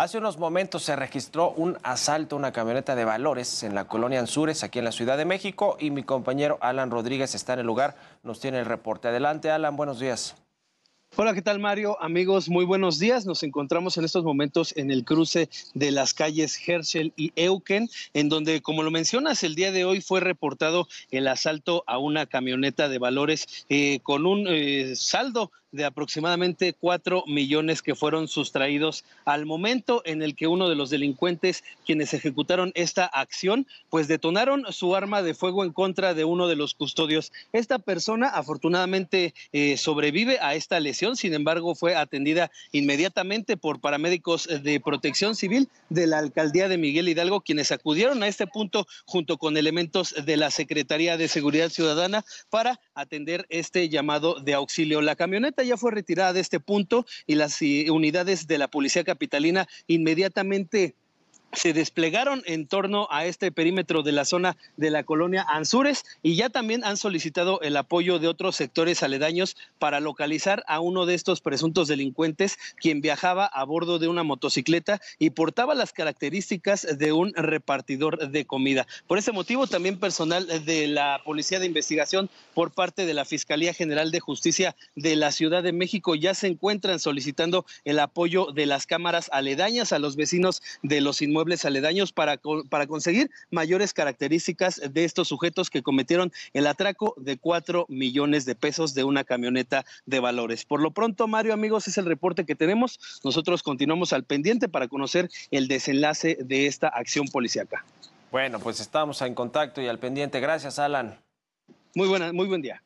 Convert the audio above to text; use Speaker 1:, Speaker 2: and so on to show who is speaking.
Speaker 1: Hace unos momentos se registró un asalto a una camioneta de valores en la colonia Anzures, aquí en la Ciudad de México, y mi compañero Alan Rodríguez está en el lugar. Nos tiene el reporte. Adelante, Alan, buenos
Speaker 2: días. Hola, ¿qué tal Mario? Amigos, muy buenos días. Nos encontramos en estos momentos en el cruce de las calles Herschel y Euken, en donde, como lo mencionas, el día de hoy fue reportado el asalto a una camioneta de valores eh, con un eh, saldo de aproximadamente 4 millones que fueron sustraídos al momento en el que uno de los delincuentes quienes ejecutaron esta acción, pues detonaron su arma de fuego en contra de uno de los custodios. Esta persona afortunadamente eh, sobrevive a esta lesión sin embargo, fue atendida inmediatamente por paramédicos eh, de protección civil de la alcaldía de Miguel Hidalgo, quienes acudieron a este punto junto con elementos de la Secretaría de Seguridad Ciudadana para atender este llamado de auxilio. La camioneta ya fue retirada de este punto y las eh, unidades de la Policía Capitalina inmediatamente se desplegaron en torno a este perímetro de la zona de la colonia Anzures y ya también han solicitado el apoyo de otros sectores aledaños para localizar a uno de estos presuntos delincuentes quien viajaba a bordo de una motocicleta y portaba las características de un repartidor de comida. Por ese motivo, también personal de la Policía de Investigación por parte de la Fiscalía General de Justicia de la Ciudad de México ya se encuentran solicitando el apoyo de las cámaras aledañas a los vecinos de los inmuebles muebles aledaños para, conseguir mayores características de estos sujetos que cometieron el atraco de cuatro millones de pesos de una camioneta de valores. Por lo pronto, Mario, amigos, es el reporte que tenemos. Nosotros continuamos al pendiente para conocer el desenlace de esta acción policíaca.
Speaker 1: Bueno, pues estamos en contacto y al pendiente. Gracias, Alan. Muy, buena, muy buen día.